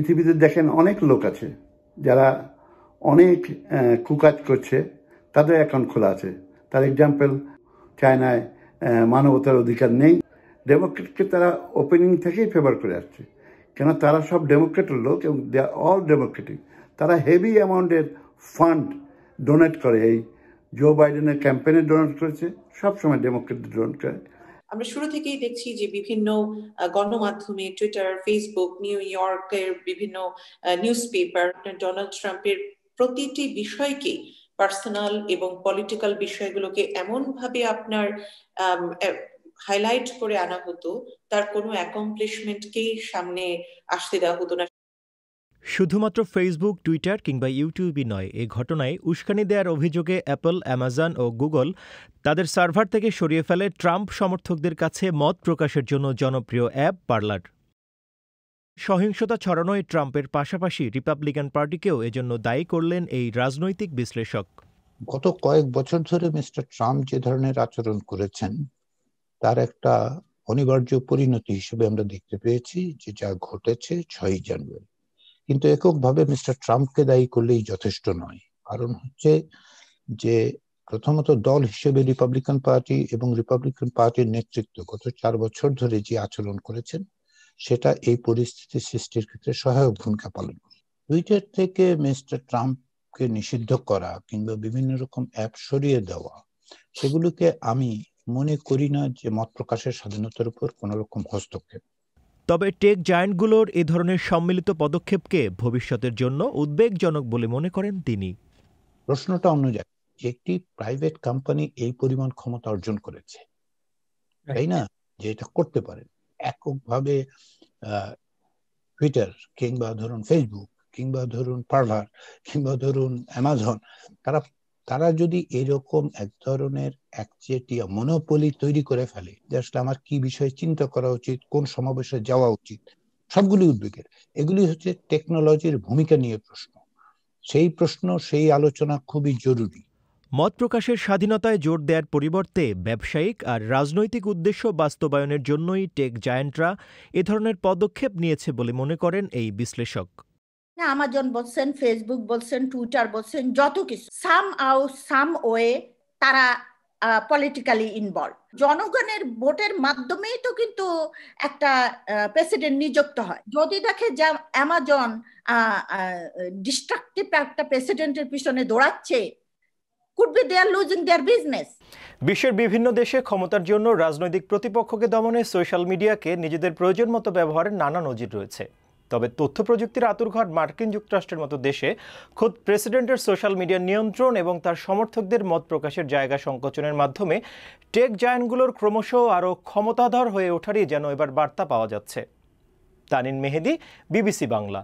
পৃথিবীতে দেখেন অনেক লোক আছে যারা অনেক কুকাজ করছে তাদের অ্যাকাউন্ট খোলা আছে তার এক্সাম্পল চায়নায় মানবতার অধিকার নেই ডেমোক্রেটকে তারা ওপেনিং থেকেই ফেভার করে আসছে কেন তারা সব ডেমোক্রেটের লোক এবং দে আর অল ডেমোক্রেটিক তারা হেভি অ্যামাউন্টের ফান্ড ডোনেট করে এই জো বাইডেনের ক্যাম্পেনে ডোনেট করেছে সবসময় ডেমোক্রেটদের ডোনেট করে আমরা শুরু থেকেই দেখছি যে বিভিন্ন গণমাধ্যমে টুইটার ফেসবুক নিউ ইয়র্কের বিভিন্ন নিউজ পেপার ডোনাল্ড ট্রাম্পের প্রতিটি বিষয়কেই পার্সোনাল এবং পলিটিক্যাল বিষয়গুলোকে এমন ভাবে আপনার হাইলাইট করে আনা হতো তার কোনো অ্যাকমপ্লিশমেন্টকেই সামনে আসতে দেওয়া হতো না শুধুমাত্র ফেসবুক টুইটার কিংবা ইউটিউবই নয় এ ঘটনায় উস্কানি দেওয়ার অভিযোগে অ্যাপল অ্যামাজন ও গুগল তাদের সার্ভার থেকে সরিয়ে ফেলে ট্রাম্প সমর্থকদের কাছে মত প্রকাশের জন্য জনপ্রিয় অ্যাপ পার্লার সহিংসতা ছড়ানোয় ট্রাম্পের পাশাপাশি রিপাবলিকান পার্টিকেও এজন্য দায়ী করলেন এই রাজনৈতিক বিশ্লেষক গত কয়েক বছর ধরে মিস্টার ট্রাম্প যে ধরনের আচরণ করেছেন তার একটা অনিবার্য পরিণতি হিসেবে আমরা দেখতে পেয়েছি যে যা ঘটেছে ছয়ই জানুয়ারি কিন্তু এককভাবে মিস্টার ট্রাম্পকে দায়ী করলেই যথেষ্ট নয় কারণ হচ্ছে যে প্রথমত দল হিসেবে রিপাবলিকান পার্টি এবং রিপাবলিকান পার্টির নেতৃত্ব গত চার বছর ধরে যে আচরণ করেছেন সেটা এই পরিস্থিতি সৃষ্টির ক্ষেত্রে সহায়ক ভূমিকা পালন করে টুইটার থেকে মিস্টার ট্রাম্পকে নিষিদ্ধ করা কিংবা বিভিন্ন রকম অ্যাপ সরিয়ে দেওয়া সেগুলোকে আমি মনে করি না যে মত প্রকাশের স্বাধীনতার উপর কোনো রকম হস্তক্ষেপ তবে টেক জায়েন্টগুলোর এ ধরনের সম্মিলিত পদক্ষেপকে ভবিষ্যতের জন্য উদ্বেগজনক বলে মনে করেন তিনি প্রশ্নটা অনুযায়ী একটি প্রাইভেট কোম্পানি এই পরিমাণ ক্ষমতা অর্জন করেছে তাই না যে এটা করতে পারেন এককভাবে টুইটার কিংবা ধরুন ফেসবুক কিংবা ধরুন পার্লার কিংবা ধরুন অ্যামাজন তারা তারা যদি এরকম এক ধরনের একচেটিয়া মনোপলি তৈরি করে ফেলে যে আসলে আমার কি বিষয়ে চিন্তা করা উচিত কোন সমাবেশে যাওয়া উচিত সবগুলি উদ্বেগের এগুলি হচ্ছে টেকনোলজির ভূমিকা নিয়ে প্রশ্ন সেই প্রশ্ন সেই আলোচনা খুবই জরুরি মত প্রকাশের স্বাধীনতায় জোর দেওয়ার পরিবর্তে ব্যবসায়িক আর রাজনৈতিক উদ্দেশ্য বাস্তবায়নের জন্যই টেক জায়ান্টরা এ ধরনের পদক্ষেপ নিয়েছে বলে মনে করেন এই বিশ্লেষক না আমাজন বলছেন ফেসবুক বলছেন টুইটার বলছেন যত কিছু সাম আউ সাম ওয়ে তারা পলিটিক্যালি ইনভলভ জনগণের ভোটের মাধ্যমেই তো কিন্তু একটা প্রেসিডেন্ট নিযুক্ত হয় যদি দেখে যে অ্যামাজন ডিস্ট্রাকটিভ একটা প্রেসিডেন্টের পিছনে দৌড়াচ্ছে could be they are losing their business বিশ্বের বিভিন্ন দেশে ক্ষমতার জন্য রাজনৈতিক প্রতিপক্ষকে দমনে সোশ্যাল মিডিয়াকে নিজেদের প্রয়োজন মতো ব্যবহারের নানা নজির রয়েছে তবে তথ্য প্রযুক্তির আতুরঘাট মার্কিন যুক্তরাষ্ট্রের মতো দেশে খোদ প্রেসিডেন্টের সোশ্যাল মিডিয়া নিয়ন্ত্রণ এবং তার সমর্থকদের মত প্রকাশের জায়গা সংকোচনের মাধ্যমে টেক জায়ান্টগুলোর ক্রমশ আরও ক্ষমতাধর হয়ে ওঠারই যেন এবার বার্তা পাওয়া যাচ্ছে তানিন মেহেদি বিবিসি বাংলা